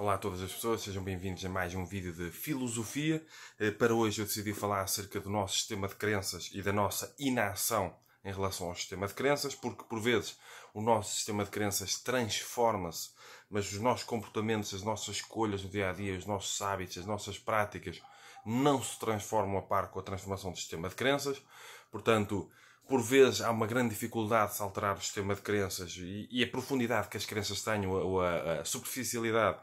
Olá a todas as pessoas, sejam bem-vindos a mais um vídeo de filosofia. Eh, para hoje eu decidi falar acerca do nosso sistema de crenças e da nossa inação em relação ao sistema de crenças, porque por vezes o nosso sistema de crenças transforma-se, mas os nossos comportamentos, as nossas escolhas no dia a dia, os nossos hábitos, as nossas práticas não se transformam a par com a transformação do sistema de crenças. Portanto, por vezes há uma grande dificuldade de alterar o sistema de crenças e, e a profundidade que as crenças têm, ou a, a superficialidade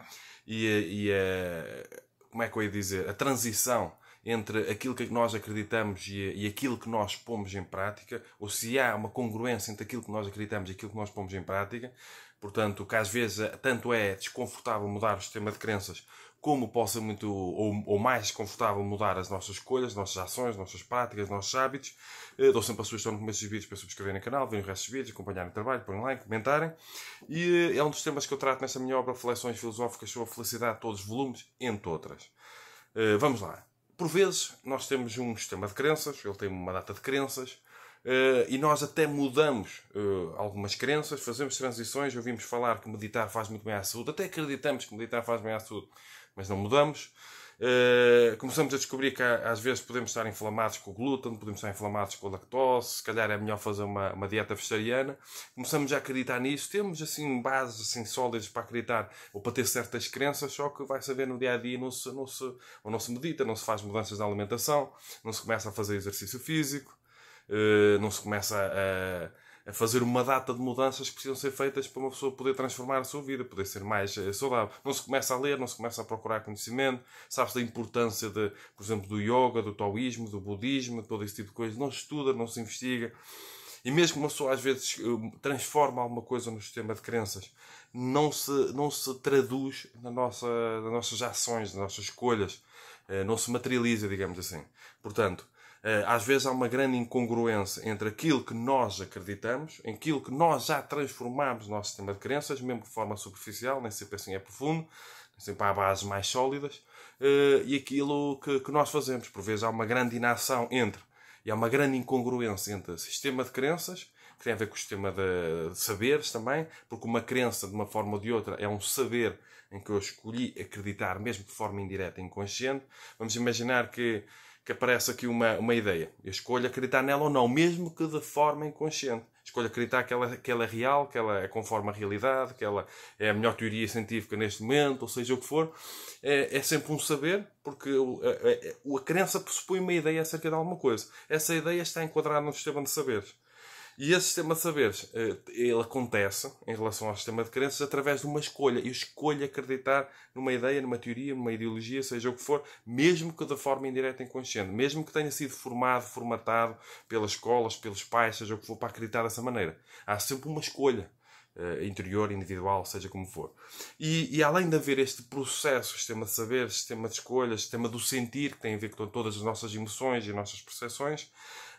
e, a, e a, como é que eu ia dizer, a transição entre aquilo que nós acreditamos e, e aquilo que nós pomos em prática, ou se há uma congruência entre aquilo que nós acreditamos e aquilo que nós pomos em prática, portanto, que às vezes tanto é desconfortável mudar o sistema de crenças como possa muito ou, ou mais confortável mudar as nossas escolhas, nossas ações, nossas práticas, nossos hábitos. Eu eh, dou sempre a sugestão no começo dos vídeos para subscreverem o canal, verem o resto dos vídeos, acompanharem o trabalho, porem like, comentarem. E eh, é um dos temas que eu trato nesta minha obra Reflexões Filosóficas sobre a Felicidade Todos os Volumes, entre outras. Eh, vamos lá. Por vezes, nós temos um sistema de crenças, ele tem uma data de crenças, e nós até mudamos algumas crenças, fazemos transições, ouvimos falar que meditar faz muito bem à saúde, até acreditamos que meditar faz bem à saúde, mas não mudamos. Uh, começamos a descobrir que às vezes podemos estar inflamados com o glúten, podemos estar inflamados com a lactose, se calhar é melhor fazer uma, uma dieta vegetariana. Começamos a acreditar nisso, temos assim bases assim, sólidas para acreditar ou para ter certas crenças, só que vai saber no dia a dia não se, não se, ou não se medita, não se faz mudanças na alimentação, não se começa a fazer exercício físico, uh, não se começa a a fazer uma data de mudanças que precisam ser feitas para uma pessoa poder transformar a sua vida, poder ser mais eh, saudável. Não se começa a ler, não se começa a procurar conhecimento, sabe-se da importância, de, por exemplo, do yoga, do taoísmo, do budismo, todo esse tipo de coisa. Não se estuda, não se investiga. E mesmo que uma pessoa às vezes eh, transforma alguma coisa no sistema de crenças, não se, não se traduz na nossa, nas nossas ações, nas nossas escolhas, eh, não se materializa, digamos assim. Portanto, eh, às vezes há uma grande incongruência entre aquilo que nós acreditamos, aquilo que nós já transformamos no nosso sistema de crenças, mesmo de forma superficial, nem sempre assim é profundo, nem sempre há bases mais sólidas, eh, e aquilo que, que nós fazemos. Por vezes há uma grande inação entre, e há uma grande incongruência entre sistema de crenças, que tem a ver com o sistema de saberes também, porque uma crença, de uma forma ou de outra, é um saber em que eu escolhi acreditar, mesmo de forma indireta e inconsciente. Vamos imaginar que que aparece aqui uma, uma ideia. Eu escolho acreditar nela ou não, mesmo que de forma inconsciente. Escolho acreditar que ela, que ela é real, que ela é conforme a realidade, que ela é a melhor teoria científica neste momento, ou seja o que for. É, é sempre um saber, porque a, a, a, a crença pressupõe uma ideia acerca de alguma coisa. Essa ideia está enquadrada no sistema de saberes. E esse sistema de saberes, eh, ele acontece em relação ao sistema de crenças através de uma escolha. Eu escolho acreditar numa ideia, numa teoria, numa ideologia, seja o que for, mesmo que de forma indireta e inconsciente, mesmo que tenha sido formado, formatado pelas escolas, pelos pais, seja o que for, para acreditar dessa maneira. Há sempre uma escolha eh, interior, individual, seja como for. E, e, além de haver este processo, sistema de saberes sistema de escolhas, sistema do sentir, que tem a ver com todas as nossas emoções e nossas percepções,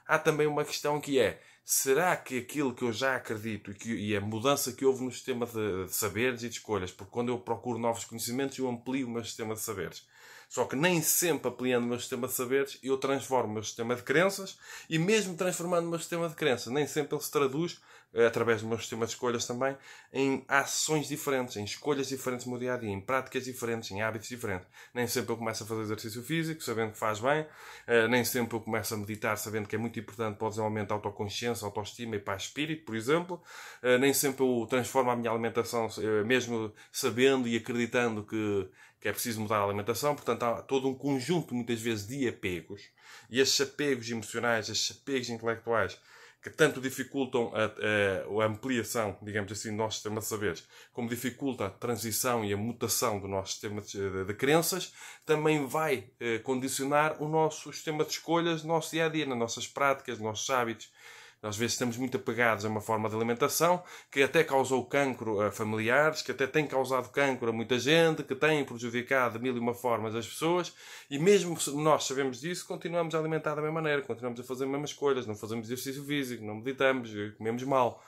há também uma questão que é será que aquilo que eu já acredito e, que, e a mudança que houve no sistema de, de, saberes e de escolhas, porque quando eu procuro novos conhecimentos, eu amplio o meu sistema de saberes. Só que nem sempre aplicando o meu sistema de saberes eu transformo o meu sistema de crenças e mesmo transformando o meu sistema de crenças, nem sempre ele se traduz, eh, através do meu sistema de escolhas também, em ações diferentes, em escolhas diferentes no meu dia a dia, em práticas diferentes, em hábitos diferentes. Nem sempre eu começo a fazer exercício físico, sabendo que faz bem, eh, nem sempre eu começo a meditar, sabendo que é muito importante para o desenvolvimento da autoconsciência, autoestima e paz espírito, por exemplo. Eh, nem sempre eu transformo a minha alimentação, mesmo sabendo e acreditando que que é preciso mudar a alimentação, portanto há todo um conjunto muitas vezes de apegos e esses apegos emocionais, esses apegos intelectuais que tanto dificultam a, a, a ampliação, digamos assim, do nosso sistema de saberes, como dificulta a transição e a mutação do nosso sistema de, de crenças, também vai eh, condicionar o nosso sistema de escolhas, o nosso dia a dia, nas nossas práticas, nos nossos hábitos. Às vezes estamos muito apegados a uma forma de alimentação que até causou cancro a familiares, que até tem causado cancro a muita gente, que tem prejudicado de mil e uma formas as pessoas, e mesmo nós sabemos disso, continuamos a alimentar da mesma maneira, continuamos a fazer as mesmas escolhas, não fazemos exercício físico, não meditamos, eh, comemos mal,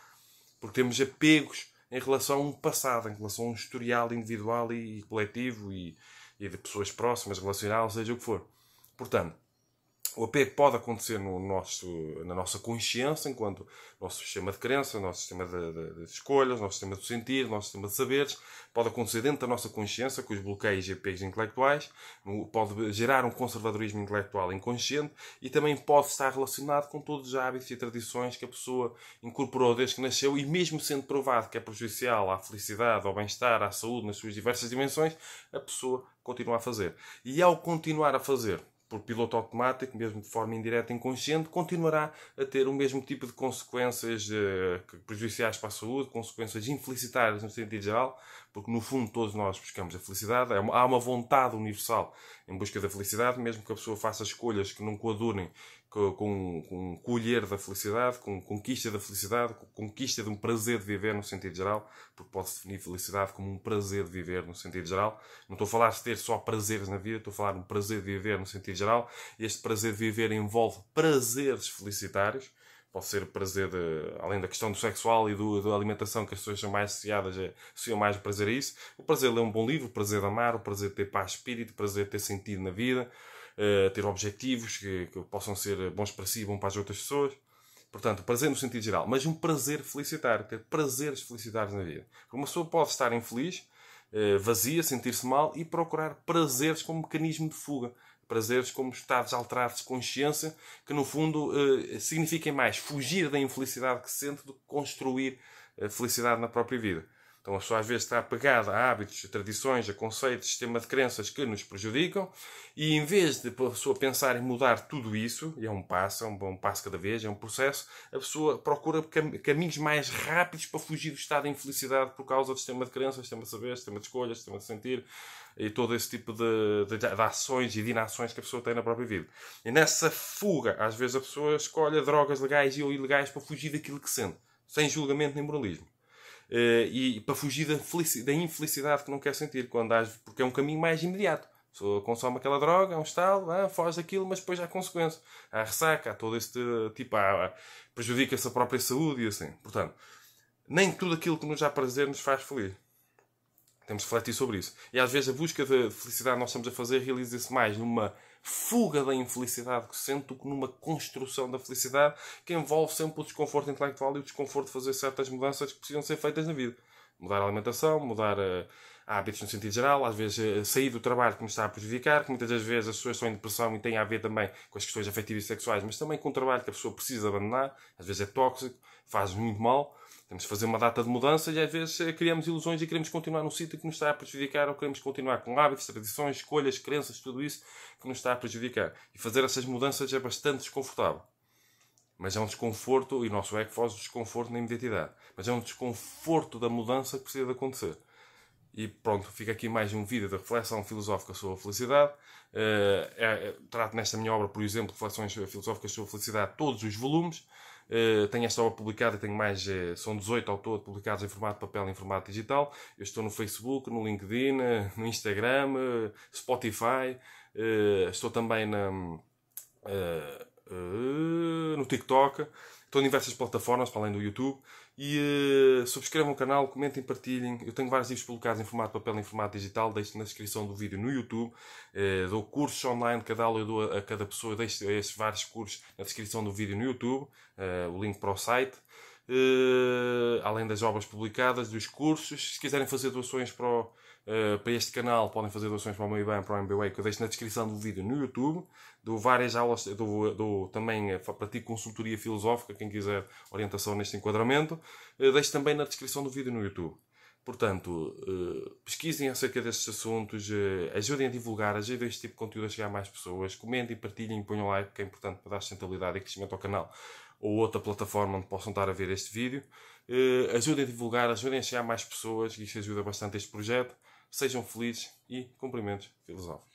porque temos apegos em relação a um passado, em relação a um historial individual e coletivo e, e de pessoas próximas, relacional, seja o que for. Portanto, o apego pode acontecer no nosso, na nossa consciência, enquanto nosso sistema de crença, nosso sistema de, de, de escolhas, nosso sistema de sentir, nosso sistema de saberes, pode acontecer dentro da nossa consciência, com os bloqueios e apegos intelectuais, pode gerar um conservadorismo intelectual inconsciente e também pode estar relacionado com todos os hábitos e tradições que a pessoa incorporou desde que nasceu e mesmo sendo provado que é prejudicial à felicidade, ao bem-estar, à saúde, nas suas diversas dimensões, a pessoa continua a fazer. E ao continuar a fazer, por piloto automático, mesmo de forma indireta e inconsciente, continuará a ter o mesmo tipo de consequências eh, prejudiciais para a saúde, consequências infelicitárias no sentido geral, porque no fundo todos nós buscamos a felicidade, é há uma vontade universal em busca da felicidade, mesmo que a pessoa faça escolhas que não coadunem com, com, colher da felicidade, com conquista da felicidade, com conquista de um prazer de viver no sentido geral, porque pode definir felicidade como um prazer de viver no sentido geral. Não estou a falar de ter só prazeres na vida, estou a falar de um prazer de viver no sentido geral. Este prazer de viver envolve prazeres felicitários pode ser prazer, de, além da questão do sexual e do, da alimentação, que as pessoas são mais associadas, associam mais o prazer a isso. O prazer de ler um bom livro, o prazer de amar, o prazer de ter paz de espírito, o prazer de ter sentido na vida, uh, ter objetivos que, que, possam ser bons para si e bons para as outras pessoas. Portanto, prazer no sentido geral, mas um prazer felicitar, ter prazeres felicitários na vida. Uma pessoa pode estar infeliz, uh, vazia, sentir-se mal e procurar prazeres como mecanismo de fuga prazeres como estados alterados de consciência, que no fundo eh, significam mais fugir da infelicidade que se sente do que construir eh, felicidade na própria vida. Então a pessoa às vezes está apegada a hábitos, a tradições, a conceitos, sistema de crenças que nos prejudicam e em vez de a pessoa pensar em mudar tudo isso, e é um passo, é um, bom passo cada vez, é um processo, a pessoa procura cam caminhos mais rápidos para fugir do estado de infelicidade por causa do sistema de crenças, sistema de saber, sistema de escolhas, sistema de sentir e todo esse tipo de, de, de ações e de inações que a pessoa tem na própria vida. E nessa fuga, às vezes a pessoa escolhe drogas legais e ou ilegais para fugir daquilo que sente, sem julgamento nem moralismo. Eh, e para fugir da, da infelicidade que não quer sentir quando às, porque é um caminho mais imediato. A pessoa consome aquela droga, é um estalo, ah, foge daquilo, mas depois há consequência. Há ressaca, há todo este tipo, há, prejudica-se a própria saúde e assim. Portanto, nem tudo aquilo que nos dá prazer nos faz feliz. Temos de refletir sobre isso. E às vezes a busca da felicidade nós estamos a fazer realiza-se mais numa fuga da infelicidade que sento do que numa construção da felicidade que envolve sempre o desconforto intelectual e o desconforto de fazer certas mudanças que precisam ser feitas na vida. Mudar a alimentação, mudar uh, hábitos no sentido geral, às vezes uh, sair do trabalho que me está a prejudicar, que muitas das vezes as pessoas estão em depressão e têm a ver também com as questões afetivas e sexuais, mas também com o trabalho que a pessoa precisa abandonar, às vezes é tóxico, faz muito mal temos de fazer uma data de mudança e às vezes eh, criamos ilusões e queremos continuar num sítio que nos está a prejudicar ou queremos continuar com hábitos, tradições, escolhas, crenças, tudo isso que nos está a prejudicar. E fazer essas mudanças é bastante desconfortável. Mas é um desconforto, e o nosso ego faz o desconforto na imediatidade. Mas é um desconforto da mudança que precisa de acontecer. E pronto, fica aqui mais um vídeo de reflexão filosófica sobre a felicidade. Uh, é, é, trato nesta minha obra, por exemplo, reflexões filosóficas sobre a felicidade, todos os volumes. Eh, tenho esta obra publicada, tenho mais, uh, são 18 ao todo publicados em formato papel e em formato digital. Eu estou no Facebook, no LinkedIn, uh, no Instagram, Spotify, estou também na, no TikTok. Estou em diversas plataformas, para além do YouTube. E uh, subscrevam o canal, comentem, partilhem. Eu tenho vários livros publicados em formato papel e em formato digital. Deixo na descrição do vídeo no YouTube. Uh, dou cursos online, cada aula eu dou a, a cada pessoa. Deixo esses vários cursos na descrição do vídeo no YouTube. Uh, o link para o site. Uh, além das obras publicadas, dos cursos. Se quiserem fazer doações para, o, uh, para este canal, podem fazer doações para o meu IBAN, para o MBWay, que eu deixo na descrição do vídeo no YouTube. Dou várias aulas, dou, dou também, eh, pratico consultoria filosófica, quem quiser orientação neste enquadramento. Uh, deixo também na descrição do vídeo no YouTube. Portanto, pesquisem acerca destes assuntos, ajudem a divulgar, ajudem este tipo de conteúdo a chegar a mais pessoas, comentem, partilhem, ponham like, que é importante para dar sustentabilidade e crescimento ao canal ou outra plataforma onde possam estar a ver este vídeo. Uh, ajudem a divulgar, ajudem a chegar a mais pessoas, e isso ajuda bastante este projeto. Sejam felizes e cumprimentos filosóficos.